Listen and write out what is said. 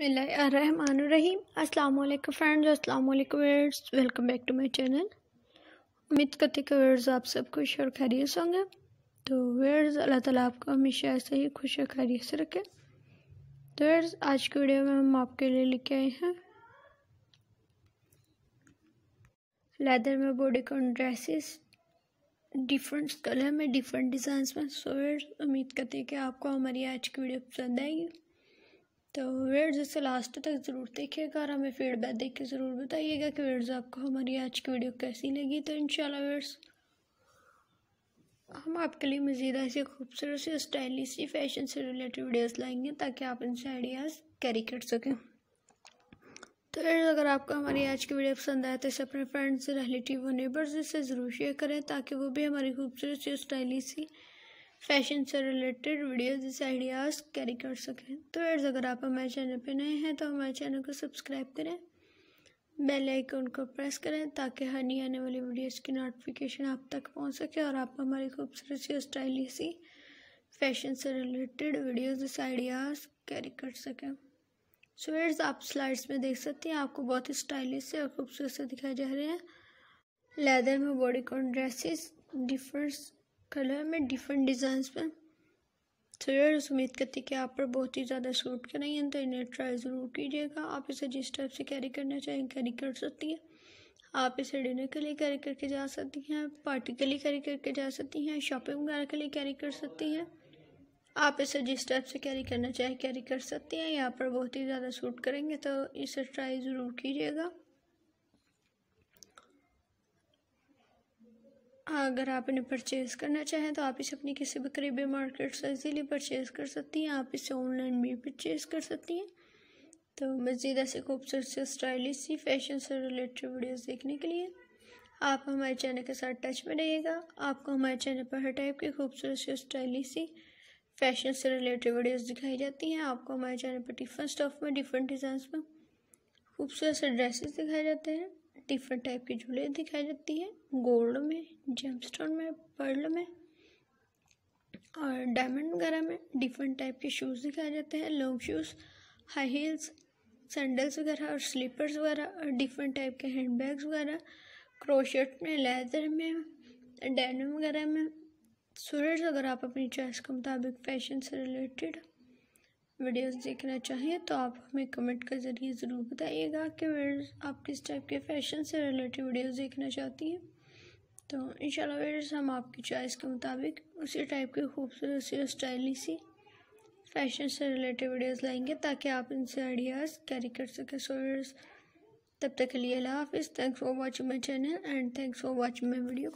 बसमीम अल्लाम फ्रेंड्स अस्सलाम वर्ड्स welcome back to my channel उम्मीद करती कि वर्ड्स आप सब खुश और खैरियत होंगे तो वर्ड्स अल्लाह ताला आपको हमेशा ऐसे ही खुश और खैरियत से रखें तो वर्ड्स आज की वीडियो में हम आपके लिए लेके आए हैं लेदर में bodycon dresses different colour में डिफरेंट डिजाइन में सो वर्ड्स उम्मीद करते हैं कि आपको हमारी आज की वीडियो पसंद आएगी तो वीडियोस इसे लास्ट तक ज़रूर देखिएगा और हमें फीडबैक देख के ज़रूर बताइएगा कि वीडियोस आपको हमारी आज की वीडियो कैसी लगी तो इन वीडियोस हम आपके लिए मज़ीद ऐसी खूबसूरत सी स्टाइलिश सी फैशन से रिलेटेड वीडियोस लाएंगे ताकि आप इनसे आइडियाज़ कैरी कर सकें तो अगर आपको हमारी आज की वीडियो पसंद आए तो इसे अपने फ्रेंड्स रिलेटिव और नेबर्स इसे ज़रूर शेयर करें ताकि वो भी हमारी खूबसूरत सी स्टाइलिश सी फैशन से रिलेटेड वीडियोज़ जैसे आइडियाज़ कैरी कर सकें तो एड्स अगर आप हमारे चैनल पर नए हैं तो हमारे चैनल को सब्सक्राइब करें बेल आइकन को प्रेस करें ताकि हर नई आने वाली वीडियोस की नोटिफिकेशन आप तक पहुंच सके और आप हमारी खूबसूरत सी स्टाइली सी फैशन से रिलेटेड वीडियोज जैसे आइडियाज़ कैरी कर सकें सो एड्स आप स्लाइड्स में देख सकते हैं आपको बहुत ही स्टाइलिश से और खूबसूरत से दिखाए जा रहे हैं लेदर में bodycon dresses different colour में डिफरेंट डिज़ाइंस पर तो यार उम्मीद करती कि आप पर बहुत ही ज़्यादा सूट करेंगे तो इन्हें ट्राई ज़रूर कीजिएगा आप इसे जिस टाइप से कैरी करना चाहें कैरी कर सकती हैं आप इसे डिनर के लिए कैरी करके जा सकती हैं पार्टी के लिए कैरी करके जा सकती हैं शॉपिंग वगैरह के लिए कैरी कर सकती हैं आप इसे जिस टाइप से कैरी करना चाहें कैरी कर सकती हैं यहाँ पर बहुत ही ज़्यादा सूट करेंगे तो इसे ट्राई ज़रूर कीजिएगा अगर आप इन्हें परचेज़ करना चाहें तो आप इसे अपनी किसी भी करीबी मार्केट से इजीली परचेज़ कर सकती हैं आप इसे ऑनलाइन भी परचेज़ कर सकती हैं तो मज़ीद ऐसे खूबसूरत से स्टाइलिश सी फैशन से रिलेटेड वीडियोस देखने के लिए आप हमारे चैनल के साथ टच में रहिएगा आपको हमारे चैनल पर हर टाइप की खूबसूरत से स्टाइलिश सी फैशन से रिलेटेड वीडियोज़ दिखाई जाती हैं आपको हमारे चैनल पर डिफरेंट स्टफ में डिफरेंट डिज़ाइन में खूबसूरत से ड्रेसेस दिखाए जाते हैं डिफरेंट टाइप के झूले दिखाई जाती है गोल्ड में जेमस्टोन में पर्ल में और डायमंड वगैरह में डिफरेंट टाइप के शूज़ दिखाए जाते हैं long shoes high heels sandals वगैरह और स्लीपर्स वगैरह और डिफरेंट टाइप के हैंड बैग्स वगैरह क्रोशर्ट में लेदर में डैनम वगैरह में स्टूडेंट्स अगर आप अपनी चॉइस के मुताबिक फैशन से रिलेटेड वीडियोस देखना चाहें तो आप हमें कमेंट के ज़रिए ज़रूर बताइएगा कि आप किस टाइप के फैशन से रिलेटेड वीडियोस देखना चाहती हैं तो इन शेयर्स हम आपकी चॉइस के मुताबिक उसी टाइप के खूबसूरत सी और स्टाइलिश सी फैशन से रिलेटेड वीडियोस लाएंगे ताकि आप इनसे आइडियाज़ कैरी कर सकें सो तब तक के लिए अल्लाह हाफिज़ thanks for watching my channel and thanks for watching my video